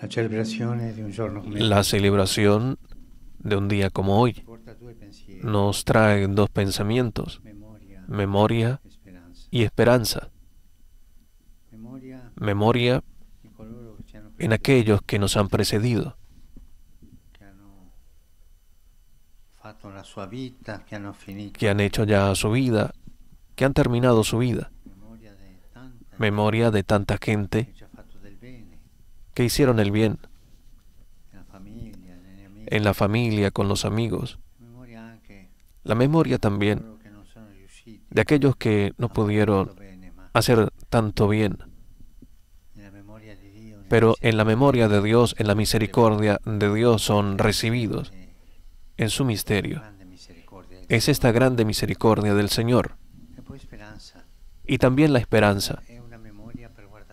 La celebración de un día como hoy nos trae dos pensamientos, memoria y esperanza. Memoria en aquellos que nos han precedido, que han hecho ya su vida, que han terminado su vida. Memoria de tanta gente que hicieron el bien en la familia, con los amigos. La memoria también de aquellos que no pudieron hacer tanto bien. Pero en la memoria de Dios, en la misericordia de Dios son recibidos en su misterio. Es esta grande misericordia del Señor. Y también la esperanza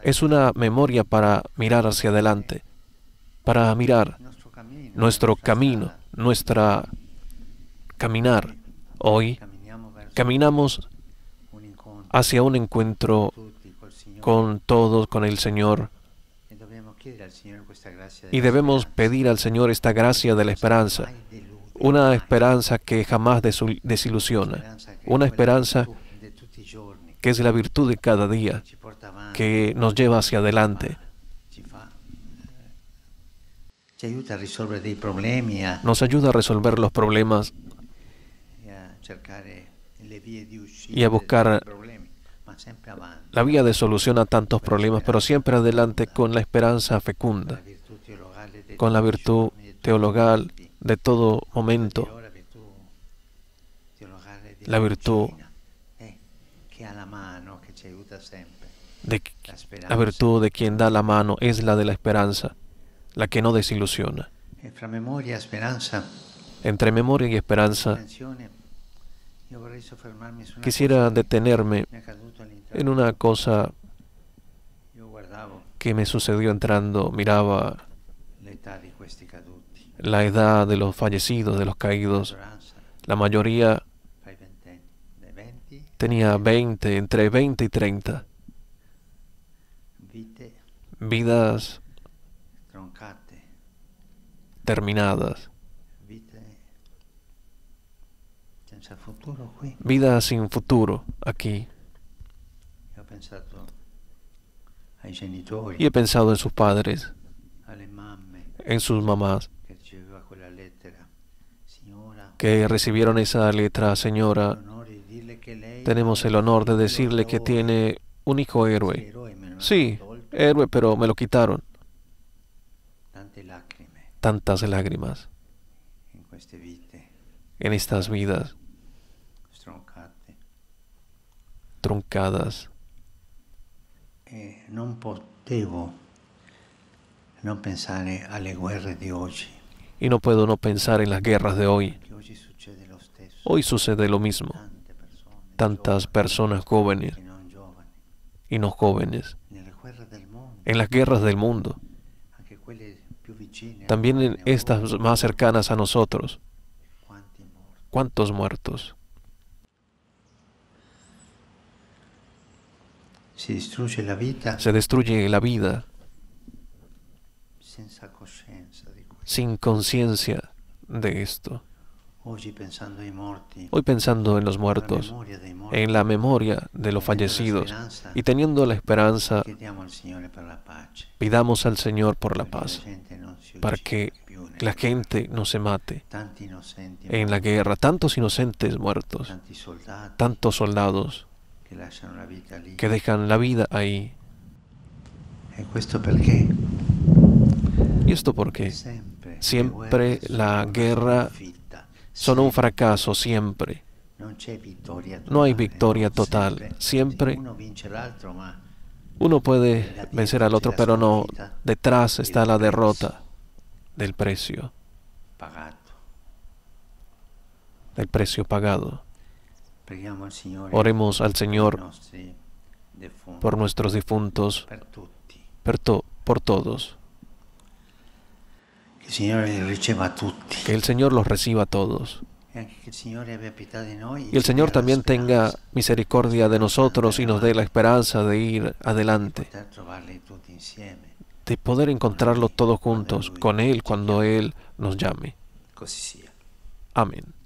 es una memoria para mirar hacia adelante, para mirar nuestro camino, nuestra caminar. Hoy caminamos hacia un encuentro con todos, con el Señor. Y debemos pedir al Señor esta gracia de la esperanza, una esperanza que jamás desilusiona, una esperanza que que es la virtud de cada día que nos lleva hacia adelante. Eh, nos ayuda a resolver los problemas y a eh, buscar la vía de solución a tantos problemas, pero siempre adelante con la esperanza fecunda, con la virtud teologal de todo momento, la virtud la virtud de quien da la mano es la de la esperanza, la que no desilusiona. Entre memoria y esperanza, quisiera detenerme en una cosa que me sucedió entrando, miraba la edad de los fallecidos, de los caídos, la mayoría Tenía 20, entre 20 y 30. Vidas terminadas. Vidas sin futuro aquí. Y he pensado en sus padres, en sus mamás, que recibieron esa letra, señora, tenemos el honor de decirle que tiene un hijo héroe. Sí, héroe, pero me lo quitaron. Tantas lágrimas en estas vidas truncadas. Y no puedo no pensar en las guerras de hoy. Hoy sucede lo mismo tantas personas jóvenes y no jóvenes en las guerras del mundo, también en estas más cercanas a nosotros. ¿Cuántos muertos? Se destruye la vida. Se destruye la vida sin conciencia de esto. Hoy pensando en los muertos, en la memoria de los fallecidos y teniendo la esperanza, pidamos al Señor por la paz, para que la gente no se mate en la guerra, tantos inocentes muertos, tantos soldados que dejan la vida ahí. ¿Y esto por qué? Siempre la guerra son un fracaso siempre. No hay victoria total. Siempre uno puede vencer al otro, pero no. Detrás está la derrota del precio. Del precio pagado. Oremos al Señor por nuestros difuntos, por, por todos. Que el Señor los reciba a todos. Y el Señor también tenga pues. misericordia de nosotros y nos dé la esperanza de ir adelante, de poder encontrarlos todos juntos con Él cuando Él nos llame. Amén.